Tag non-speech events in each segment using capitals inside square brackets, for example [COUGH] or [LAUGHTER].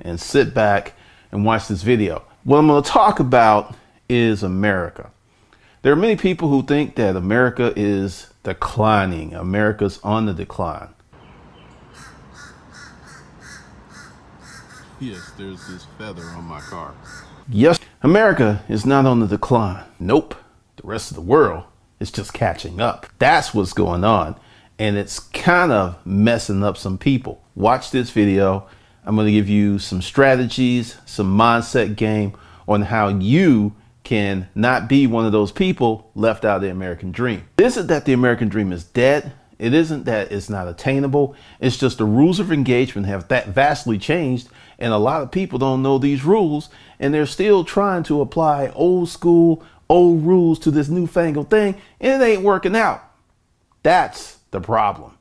and sit back and watch this video. What I'm going to talk about is America. There are many people who think that America is declining. America's on the decline. Yes, there's this feather on my car. Yes, America is not on the decline. Nope. The rest of the world is just catching up. That's what's going on. And it's kind of messing up some people. Watch this video I'm going to give you some strategies, some mindset game on how you can not be one of those people left out of the American dream. It isn't that the American dream is dead. It isn't that it's not attainable. It's just the rules of engagement have that vastly changed. And a lot of people don't know these rules and they're still trying to apply old school, old rules to this newfangled thing and it ain't working out. That's the problem.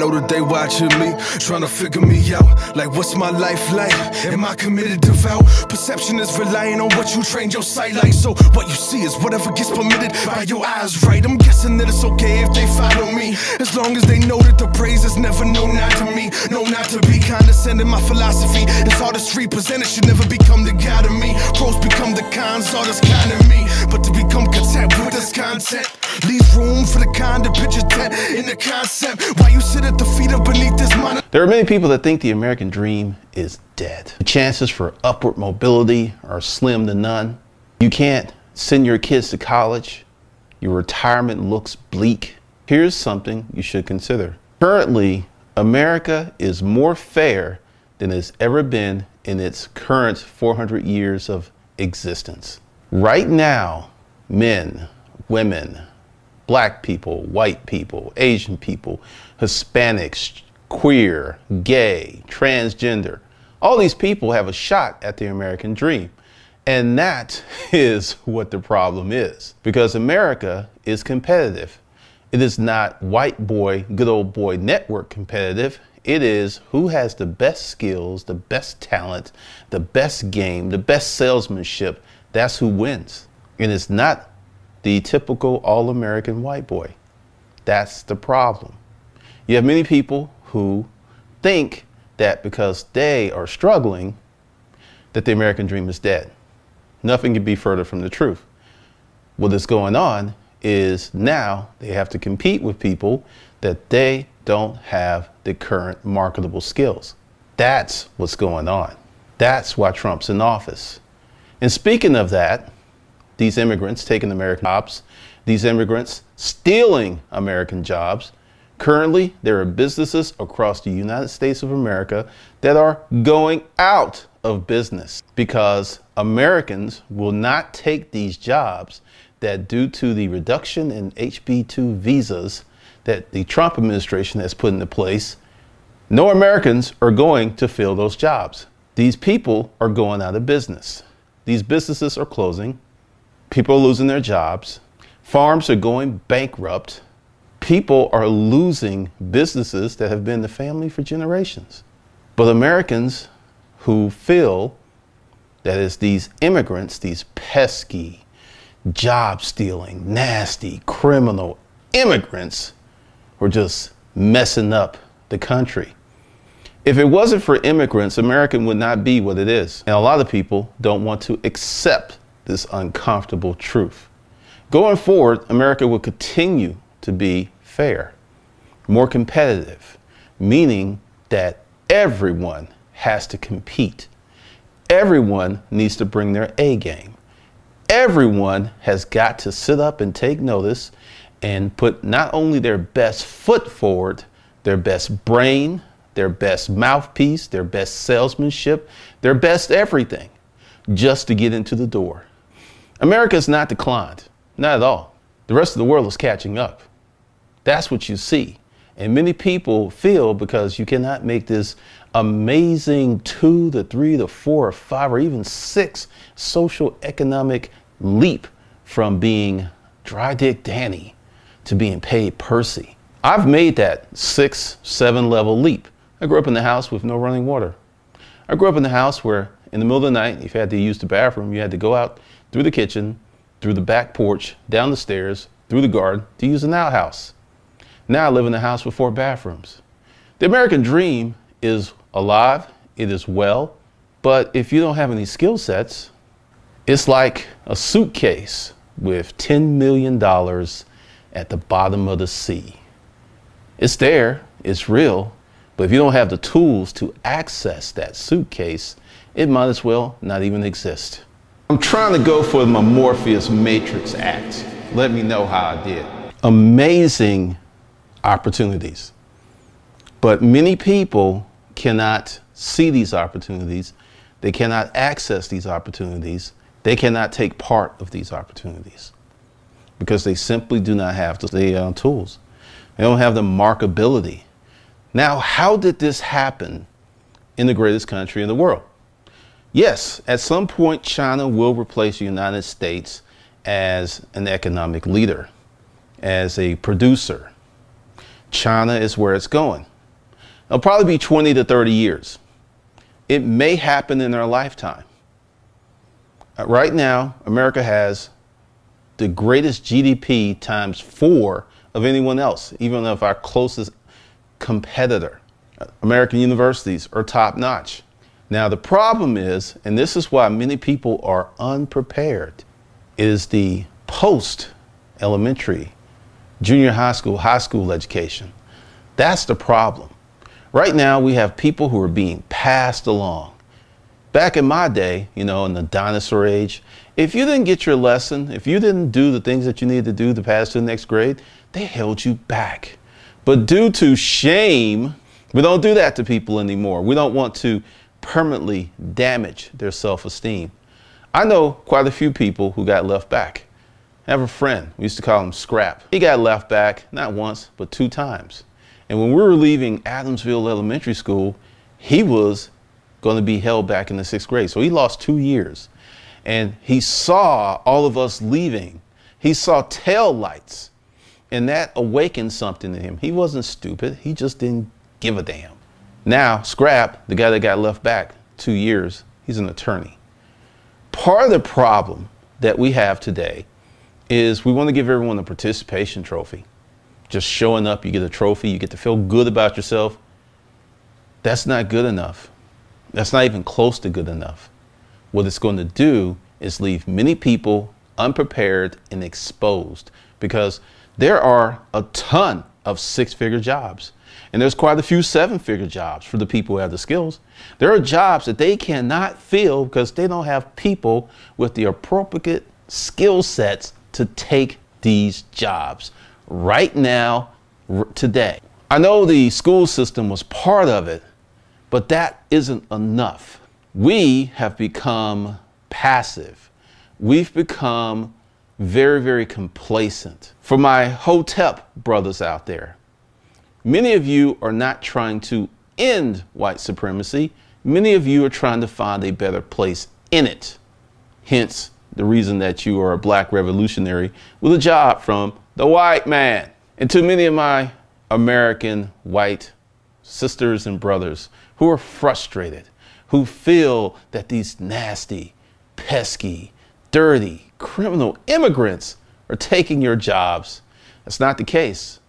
know that they watching me, trying to figure me out. Like, what's my life like? Am I committed, devout? Perception is relying on what you trained your sight like. So, what you see is whatever gets permitted by your eyes, right? I'm guessing that it's okay if they follow me. As long as they know that the praise is never known not to me, no, not to be condescending. My philosophy is artistry represented. should never become the god of me. Pros become the cons, artists kind of me. But to become content with this content leaves room for the kind of picture that in the concept. Why you sit at the feet of beneath this There are many people that think the American dream is dead. The chances for upward mobility are slim to none. You can't send your kids to college. Your retirement looks bleak. Here's something you should consider. Currently, America is more fair than it's ever been in its current 400 years of existence. Right now, men, women, black people, white people, Asian people, Hispanics, queer, gay, transgender. All these people have a shot at the American dream. And that [LAUGHS] is what the problem is. Because America is competitive. It is not white boy, good old boy network competitive. It is who has the best skills, the best talent, the best game, the best salesmanship. That's who wins. And it's not the typical all American white boy. That's the problem. You have many people who think that because they are struggling, that the American dream is dead. Nothing could be further from the truth. What is going on is now they have to compete with people that they don't have the current marketable skills. That's what's going on. That's why Trump's in office. And speaking of that, these immigrants taking American jobs, these immigrants stealing American jobs, Currently, there are businesses across the United States of America that are going out of business because Americans will not take these jobs that due to the reduction in HB2 visas that the Trump administration has put into place, no Americans are going to fill those jobs. These people are going out of business. These businesses are closing. People are losing their jobs. Farms are going bankrupt people are losing businesses that have been the family for generations. But Americans who feel it's these immigrants, these pesky, job stealing, nasty, criminal immigrants who are just messing up the country. If it wasn't for immigrants, America would not be what it is. And a lot of people don't want to accept this uncomfortable truth. Going forward, America will continue to be fair, more competitive, meaning that everyone has to compete. Everyone needs to bring their A game. Everyone has got to sit up and take notice and put not only their best foot forward, their best brain, their best mouthpiece, their best salesmanship, their best everything just to get into the door. America not declined, not at all. The rest of the world is catching up. That's what you see. And many people feel because you cannot make this amazing two to three to four or five or even six social economic leap from being dry dick Danny to being paid Percy. I've made that six, seven level leap. I grew up in the house with no running water. I grew up in the house where in the middle of the night, if you had to use the bathroom, you had to go out through the kitchen, through the back porch, down the stairs, through the garden to use an outhouse. Now I live in a house with four bathrooms. The American dream is alive, it is well, but if you don't have any skill sets, it's like a suitcase with $10 million at the bottom of the sea. It's there, it's real, but if you don't have the tools to access that suitcase, it might as well not even exist. I'm trying to go for my Morpheus Matrix act. Let me know how I did. Amazing opportunities. But many people cannot see these opportunities. They cannot access these opportunities. They cannot take part of these opportunities because they simply do not have the uh, tools. They don't have the markability. Now, how did this happen in the greatest country in the world? Yes, at some point, China will replace the United States as an economic leader, as a producer, China is where it's going. It'll probably be 20 to 30 years. It may happen in our lifetime. Uh, right now, America has the greatest GDP times four of anyone else, even of our closest competitor. Uh, American universities are top notch. Now, the problem is, and this is why many people are unprepared, is the post elementary junior high school, high school education. That's the problem. Right now, we have people who are being passed along. Back in my day, you know, in the dinosaur age, if you didn't get your lesson, if you didn't do the things that you needed to do to pass to the next grade, they held you back. But due to shame, we don't do that to people anymore. We don't want to permanently damage their self esteem. I know quite a few people who got left back have a friend, we used to call him Scrap. He got left back, not once, but two times. And when we were leaving Adamsville Elementary School, he was going to be held back in the sixth grade. So he lost two years. And he saw all of us leaving. He saw tail lights. And that awakened something in him. He wasn't stupid. He just didn't give a damn. Now, Scrap, the guy that got left back two years, he's an attorney. Part of the problem that we have today is we want to give everyone a participation trophy. Just showing up, you get a trophy, you get to feel good about yourself. That's not good enough. That's not even close to good enough. What it's going to do is leave many people unprepared and exposed because there are a ton of six figure jobs. And there's quite a few seven figure jobs for the people who have the skills. There are jobs that they cannot fill because they don't have people with the appropriate skill sets to take these jobs right now, today. I know the school system was part of it, but that isn't enough. We have become passive. We've become very, very complacent. For my Hotep brothers out there, many of you are not trying to end white supremacy. Many of you are trying to find a better place in it. Hence, the reason that you are a black revolutionary with a job from the white man. And to many of my American white sisters and brothers who are frustrated, who feel that these nasty, pesky, dirty, criminal immigrants are taking your jobs, that's not the case.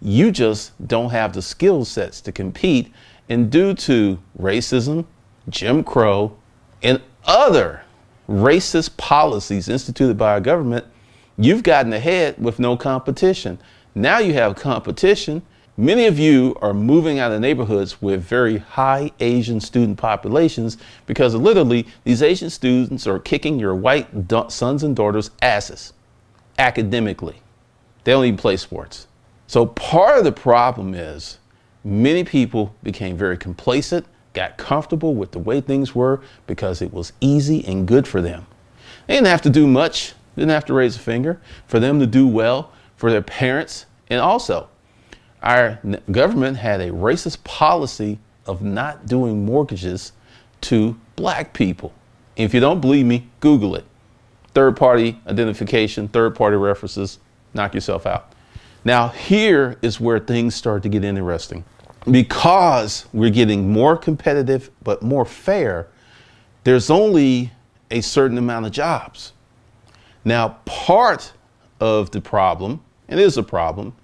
You just don't have the skill sets to compete. And due to racism, Jim Crow, and other racist policies instituted by our government, you've gotten ahead with no competition. Now you have competition. Many of you are moving out of neighborhoods with very high Asian student populations because literally these Asian students are kicking your white sons and daughters' asses academically. They don't even play sports. So part of the problem is many people became very complacent got comfortable with the way things were because it was easy and good for them. They didn't have to do much, didn't have to raise a finger for them to do well for their parents. And also, our government had a racist policy of not doing mortgages to black people. If you don't believe me, Google it. Third party identification, third party references, knock yourself out. Now, here is where things start to get interesting because we're getting more competitive but more fair, there's only a certain amount of jobs. Now, part of the problem, and it is a problem,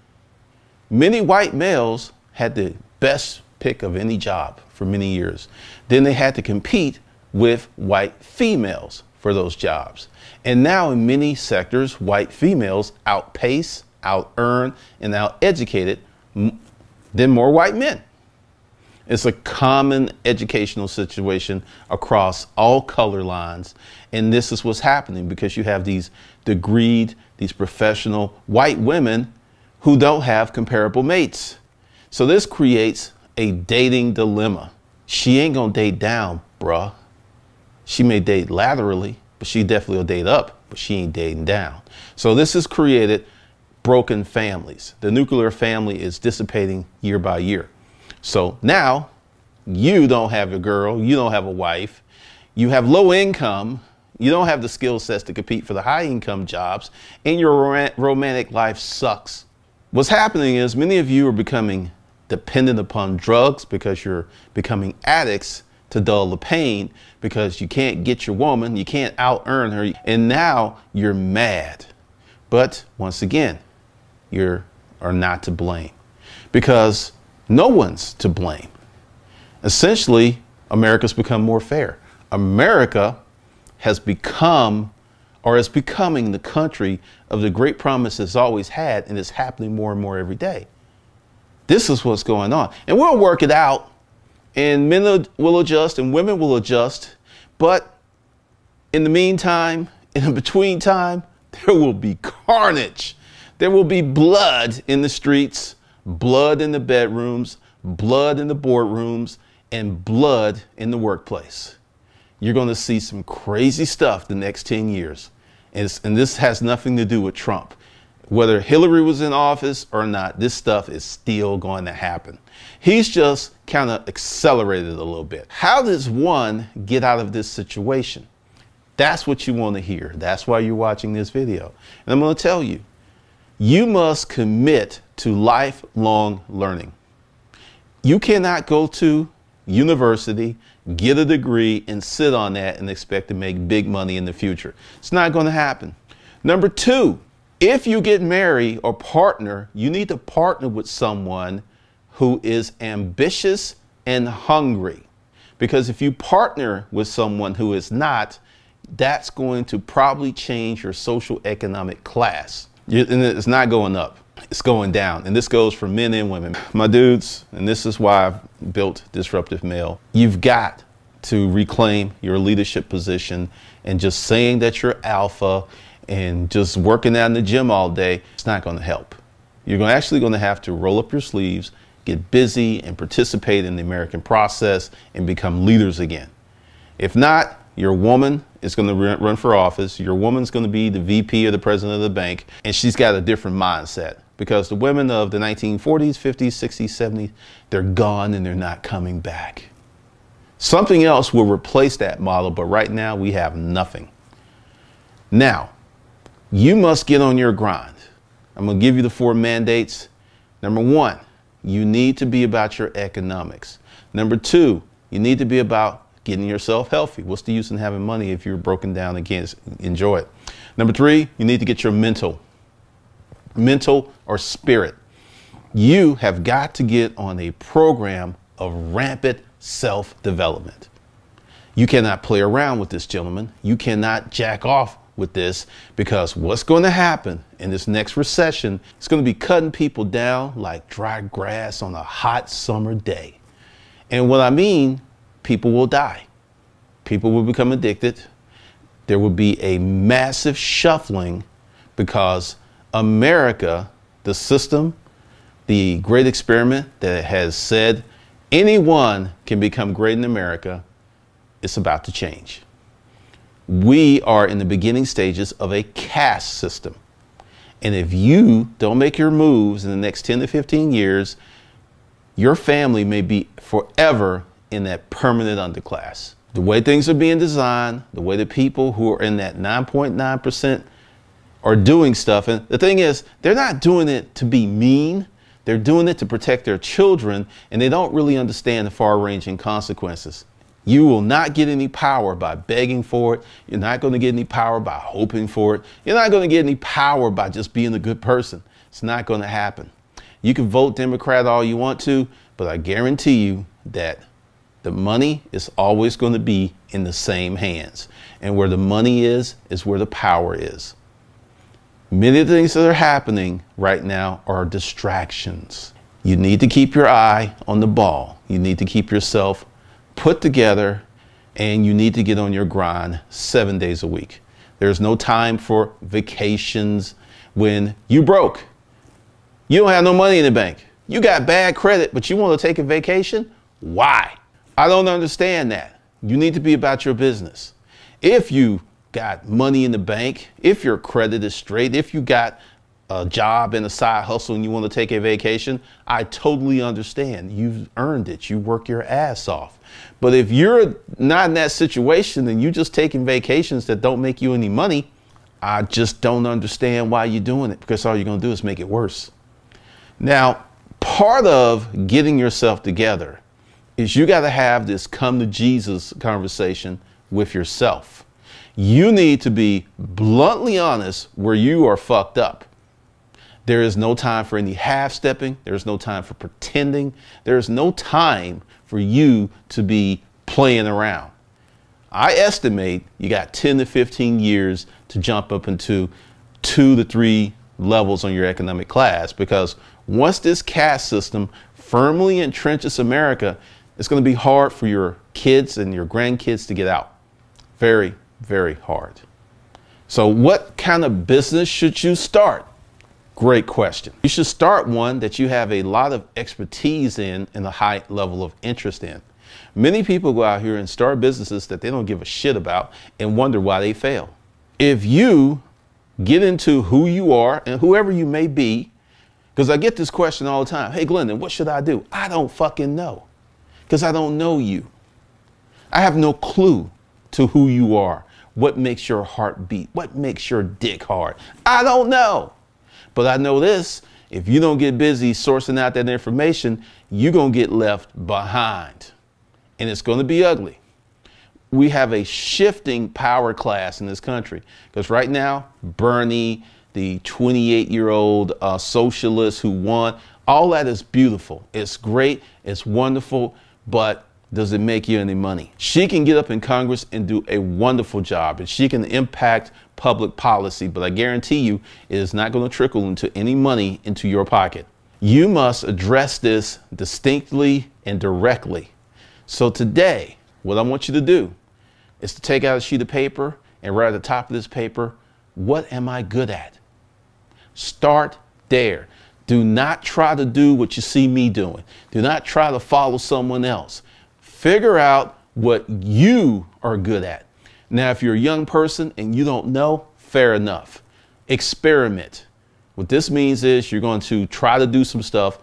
many white males had the best pick of any job for many years. Then they had to compete with white females for those jobs. And now, in many sectors, white females outpace, out earn, and out educated than more white men. It's a common educational situation across all color lines. And this is what's happening because you have these degreed, these professional white women who don't have comparable mates. So this creates a dating dilemma. She ain't gonna date down, bruh. She may date laterally, but she definitely will date up, but she ain't dating down. So this has created broken families. The nuclear family is dissipating year by year. So now you don't have a girl, you don't have a wife, you have low income, you don't have the skill sets to compete for the high income jobs, and your romantic life sucks. What's happening is many of you are becoming dependent upon drugs because you're becoming addicts to dull the pain because you can't get your woman, you can't out earn her, and now you're mad. But once again, you are not to blame because no one's to blame. Essentially, America's become more fair. America has become or is becoming the country of the great promise it's always had and it's happening more and more every day. This is what's going on. And we'll work it out and men will adjust and women will adjust. But in the meantime, [LAUGHS] in the between time, there will be carnage. There will be blood in the streets, blood in the bedrooms, blood in the boardrooms, and blood in the workplace. You're going to see some crazy stuff the next 10 years. And, and, this has nothing to do with Trump. Whether Hillary was in office or not, this stuff is still going to happen. He's just kind of accelerated a little bit. How does one get out of this situation? That's what you want to hear. That's why you're watching this video. And I'm going to tell you you must commit to lifelong learning. You cannot go to university, get a degree, and sit on that and expect to make big money in the future. It's not going to happen. Number two, if you get married or partner, you need to partner with someone who is ambitious and hungry. Because if you partner with someone who is not, that's going to probably change your social economic class and it's not going up, it's going down. And this goes for men and women. My dudes, and this is why I've built Disruptive Male, you've got to reclaim your leadership position and just saying that you're alpha and just working out in the gym all day, it's not going to help. You're actually going to have to roll up your sleeves, get busy, and participate in the American process and become leaders again. If not, your woman, is going to run for office. Your woman's going to be the VP or the president of the bank, and she's got a different mindset because the women of the 1940s, 50s, 60s, 70s, they're gone and they're not coming back. Something else will replace that model, but right now we have nothing. Now, you must get on your grind. I'm going to give you the four mandates. Number one, you need to be about your economics. Number two, you need to be about getting yourself healthy. What's the use in having money if you're broken down and can't enjoy it? Number three, you need to get your mental, mental or spirit. You have got to get on a program of rampant self development. You cannot play around with this, gentleman. You cannot jack off with this because what's going to happen in this next recession is going to be cutting people down like dry grass on a hot summer day. And what I mean people will die. People will become addicted. There will be a massive shuffling because America, the system, the great experiment that has said anyone can become great in America, is about to change. We are in the beginning stages of a caste system. And if you don't make your moves in the next 10 to 15 years, your family may be forever in that permanent underclass. The way things are being designed, the way the people who are in that 9.9% are doing stuff. And the thing is, they're not doing it to be mean. They're doing it to protect their children, and they don't really understand the far ranging consequences. You will not get any power by begging for it. You're not going to get any power by hoping for it. You're not going to get any power by just being a good person. It's not going to happen. You can vote Democrat all you want to, but I guarantee you that the money is always going to be in the same hands. And where the money is, is where the power is. Many of the things that are happening right now are distractions. You need to keep your eye on the ball. You need to keep yourself put together and you need to get on your grind seven days a week. There's no time for vacations when you broke. You don't have no money in the bank. You got bad credit, but you want to take a vacation? Why? I don't understand that. You need to be about your business. If you got money in the bank, if your credit is straight, if you got a job and a side hustle and you want to take a vacation, I totally understand. You've earned it. You work your ass off. But if you're not in that situation and you're just taking vacations that don't make you any money, I just don't understand why you're doing it because all you're going to do is make it worse. Now, part of getting yourself together is you got to have this come to Jesus conversation with yourself. You need to be bluntly honest where you are fucked up. There is no time for any half stepping. There's no time for pretending. There's no time for you to be playing around. I estimate you got 10 to 15 years to jump up into two to three levels on your economic class because once this caste system firmly entrenches America, it's going to be hard for your kids and your grandkids to get out. Very, very hard. So, what kind of business should you start? Great question. You should start one that you have a lot of expertise in and a high level of interest in. Many people go out here and start businesses that they don't give a shit about and wonder why they fail. If you get into who you are and whoever you may be, because I get this question all the time Hey, Glendon, what should I do? I don't fucking know because I don't know you. I have no clue to who you are, what makes your heart beat, what makes your dick hard. I don't know. But I know this if you don't get busy sourcing out that information, you're going to get left behind. And it's going to be ugly. We have a shifting power class in this country because right now, Bernie, the 28 year old uh, socialist who won, all that is beautiful. It's great. It's wonderful but does it make you any money? She can get up in Congress and do a wonderful job, and she can impact public policy, but I guarantee you it is not going to trickle into any money into your pocket. You must address this distinctly and directly. So today, what I want you to do is to take out a sheet of paper and write at the top of this paper, what am I good at? Start there. Do not try to do what you see me doing. Do not try to follow someone else. Figure out what you are good at. Now, if you're a young person and you don't know, fair enough. Experiment. What this means is you're going to try to do some stuff,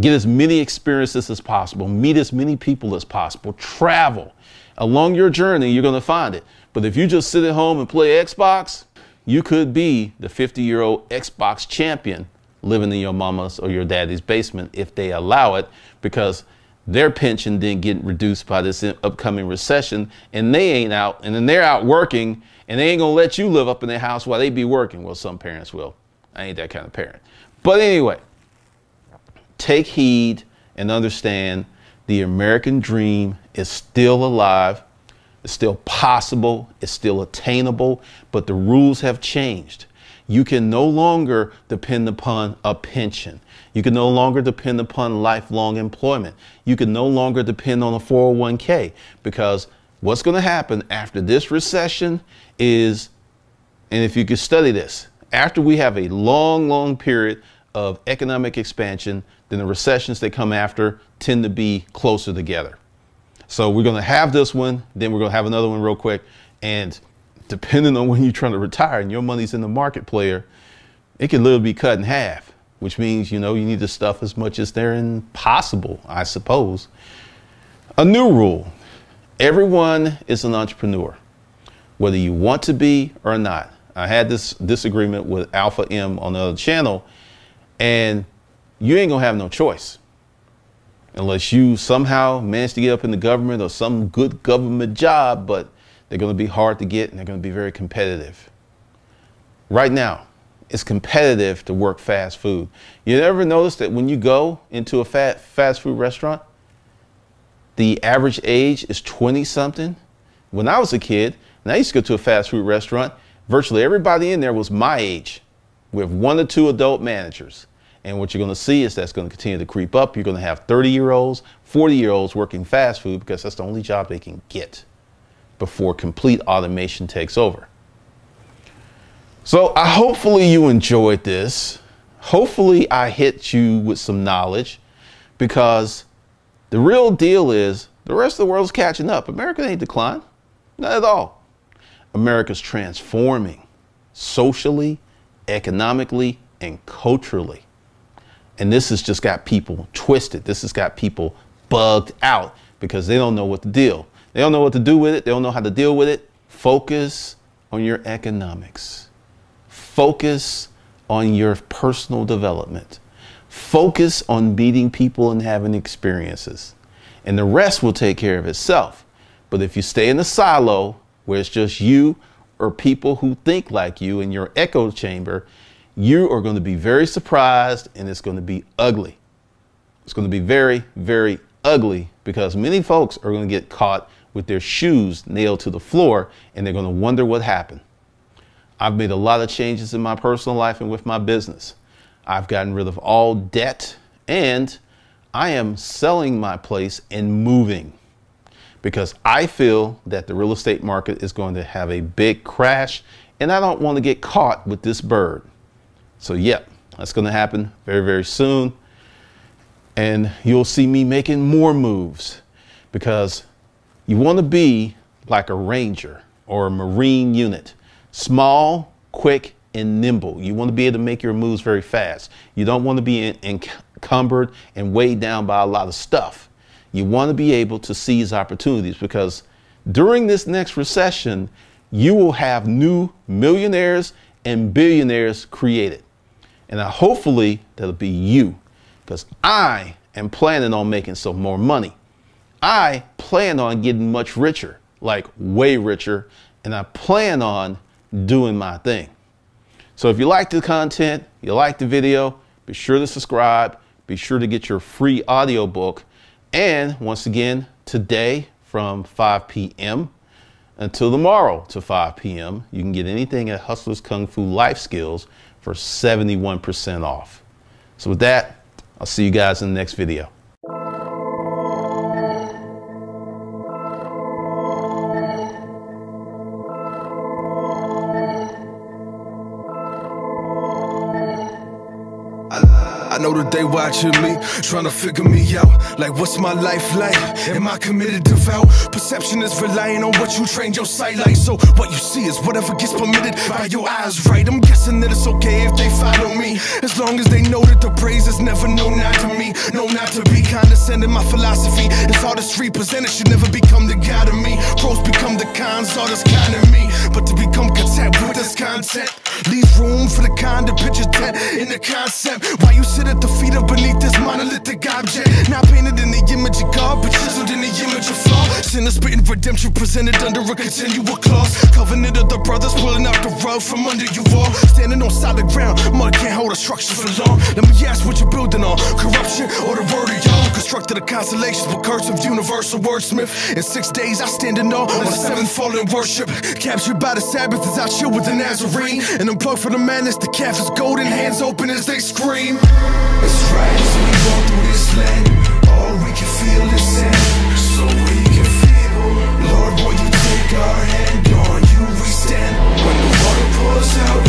get as many experiences as possible, meet as many people as possible, travel. Along your journey, you're going to find it. But if you just sit at home and play Xbox, you could be the 50 year old Xbox champion living in your mama's or your daddy's basement if they allow it because their pension didn't get reduced by this upcoming recession and they ain't out and then they're out working and they ain't gonna let you live up in their house while they be working. Well, some parents will. I ain't that kind of parent. But anyway, take heed and understand the American dream is still alive, it's still possible, it's still attainable, but the rules have changed you can no longer depend upon a pension. You can no longer depend upon lifelong employment. You can no longer depend on a 401k because what's going to happen after this recession is, and if you could study this, after we have a long, long period of economic expansion, then the recessions that come after tend to be closer together. So we're going to have this one, then we're going to have another one real quick. And depending on when you're trying to retire and your money's in the market player, it can literally be cut in half, which means, you know, you need to stuff as much as therein possible, I suppose. A new rule everyone is an entrepreneur, whether you want to be or not. I had this disagreement with Alpha M on the other channel, and you ain't gonna have no choice unless you somehow manage to get up in the government or some good government job, but they're going to be hard to get and they're going to be very competitive. Right now, it's competitive to work fast food. You ever notice that when you go into a fat, fast food restaurant, the average age is 20 something? When I was a kid, and I used to go to a fast food restaurant, virtually everybody in there was my age with one or two adult managers. And what you're going to see is that's going to continue to creep up. You're going to have 30 year olds, 40 year olds working fast food because that's the only job they can get before complete automation takes over. So I hopefully you enjoyed this. Hopefully I hit you with some knowledge because the real deal is the rest of the world's catching up. America ain't declined. Not at all. America's transforming socially, economically, and culturally. And this has just got people twisted. This has got people bugged out because they don't know what the deal. They don't know what to do with it, they don't know how to deal with it. Focus on your economics, focus on your personal development, focus on meeting people and having experiences. And the rest will take care of itself. But if you stay in the silo where it's just you or people who think like you in your echo chamber, you are going to be very surprised and it's going to be ugly. It's going to be very, very ugly because many folks are going to get caught with their shoes nailed to the floor and they're going to wonder what happened. I've made a lot of changes in my personal life and with my business. I've gotten rid of all debt and I am selling my place and moving because I feel that the real estate market is going to have a big crash and I don't want to get caught with this bird. So, yep, that's going to happen very, very soon. And you'll see me making more moves because you want to be like a ranger or a marine unit, small, quick, and nimble. You want to be able to make your moves very fast. You don't want to be encumbered and weighed down by a lot of stuff. You want to be able to seize opportunities because during this next recession, you will have new millionaires and billionaires created. And hopefully that'll be you because I am planning on making some more money. I plan on getting much richer, like way richer, and I plan on doing my thing. So if you like the content, you like the video, be sure to subscribe, be sure to get your free audiobook. And once again, today from 5 p.m. until tomorrow to 5 p.m., you can get anything at Hustlers Kung Fu Life Skills for 71% off. So with that, I'll see you guys in the next video. I know that they watching me, trying to figure me out. Like, what's my life like? Am I committed, devout? Perception is relying on what you trained your sight like. So, what you see is whatever gets permitted by your eyes, right? I'm guessing that it's okay if they follow me. As long as they know that the praise is never known not to me. No, not to be condescending. My philosophy is artistry presented, should never become the god of me. Pros become the cons, artists kind of me. But to become content with this content. Leave room for the kind of picture that in the concept. Why you sit at the feet of beneath this monolithic object? Not painted in the image of God, but chiseled in the image of flaw. Sinner spitting redemption presented under a continual clause. Covenant of the brothers pulling out the rug from under you all. Standing on solid ground, mud can't hold a structure for long. Let me ask what you're building on corruption or the word of y'all. Constructed a constellation with curse of universal wordsmith. In six days, I stand in awe on the seventh fallen worship. Captured by the Sabbath as I chill with the Nazarene. And I'm Plug for the madness, the calf is golden, hands open as they scream. It's right as we walk through this land, all we can feel is sin, so we can feel. Lord, will you take our hand, on you we stand. When the water pours out,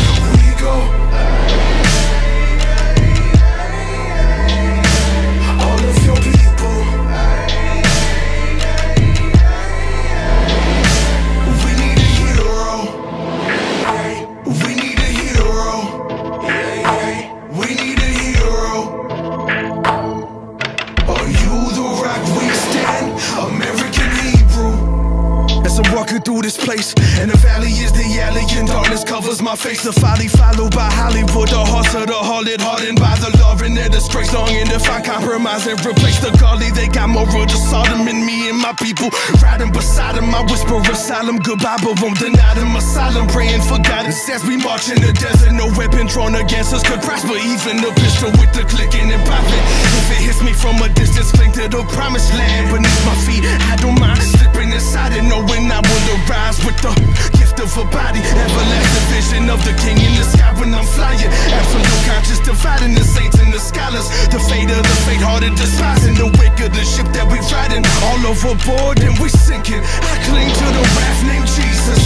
this place. And the valley is the alley, and darkness covers my face. The folly followed by Hollywood, the hearts of the harlot, hardened by the law and their disgrace. Longing to find compromise and replace the gully, They got more of the Sodom in me and my people. Riding beside them, I whisper asylum, goodbye, but won't deny them asylum. Praying for guidance as we march in the desert. No weapon drawn against us could but even the pistol with the clicking and popping. If it hits me from a distance, cling to the promised land beneath my feet. I don't mind slipping inside and knowing I will arrive rise with the gift of a body. Everlasting vision of the king in the sky when I'm flying. Absolute conscious, dividing the saints and the scholars. The fate of the fate, hearted despising the wake of the ship that we riding. All overboard and we sinking. I cling to the raft named Jesus.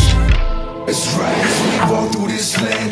It's right, we walk through this land.